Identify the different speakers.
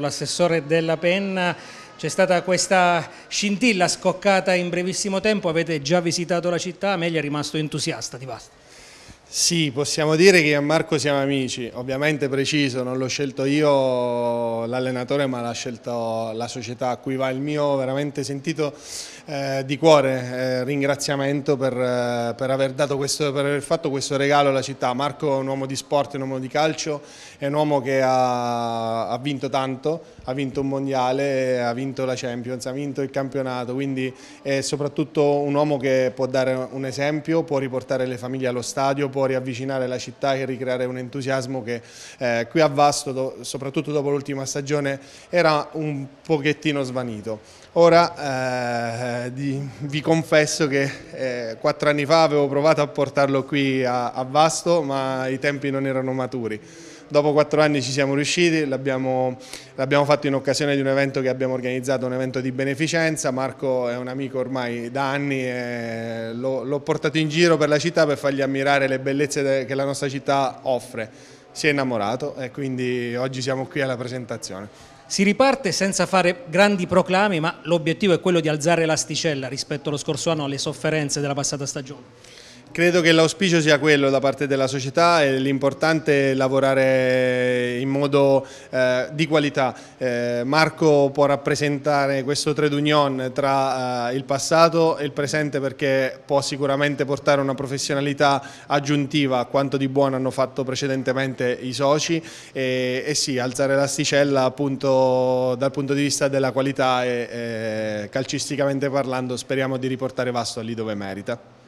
Speaker 1: l'assessore Della Penna c'è stata questa scintilla scoccata in brevissimo tempo, avete già visitato la città, meglio è rimasto entusiasta di Basta.
Speaker 2: Sì, possiamo dire che io e Marco siamo amici, ovviamente preciso, non l'ho scelto io l'allenatore ma l'ha scelto la società a cui va il mio veramente sentito eh, di cuore eh, ringraziamento per, eh, per, aver questo, per, aver fatto questo regalo alla città. Marco è un uomo di sport, è un uomo di calcio, è un uomo che ha, ha vinto tanto, ha vinto un mondiale, ha vinto la Champions, ha vinto il campionato, quindi è soprattutto un uomo che può dare un esempio, può riportare le famiglie allo stadio, può può riavvicinare la città e ricreare un entusiasmo che eh, qui a Vasto, soprattutto dopo l'ultima stagione, era un pochettino svanito. Ora eh, di, vi confesso che eh, quattro anni fa avevo provato a portarlo qui a, a Vasto ma i tempi non erano maturi dopo quattro anni ci siamo riusciti, l'abbiamo, fatto in occasione di un evento che abbiamo organizzato, un evento di beneficenza, Marco è un amico ormai da anni, e l'ho portato in giro per la città per fargli ammirare le bellezze che la nostra città offre si è innamorato e quindi oggi siamo qui alla presentazione.
Speaker 1: Si riparte senza fare grandi proclami, ma l'obiettivo è quello di alzare l'asticella rispetto allo scorso anno alle sofferenze della passata stagione.
Speaker 2: Credo che l'auspicio sia quello da parte della società e l'importante è lavorare in modo eh, di qualità. Eh, Marco può rappresentare questo trade union tra eh, il passato e il presente perché può sicuramente portare una professionalità aggiuntiva a quanto di buono hanno fatto precedentemente i soci e, e sì, alzare l'asticella appunto dal punto di vista della qualità e, e eh, calcisticamente parlando speriamo di riportare Vasto lì dove merita.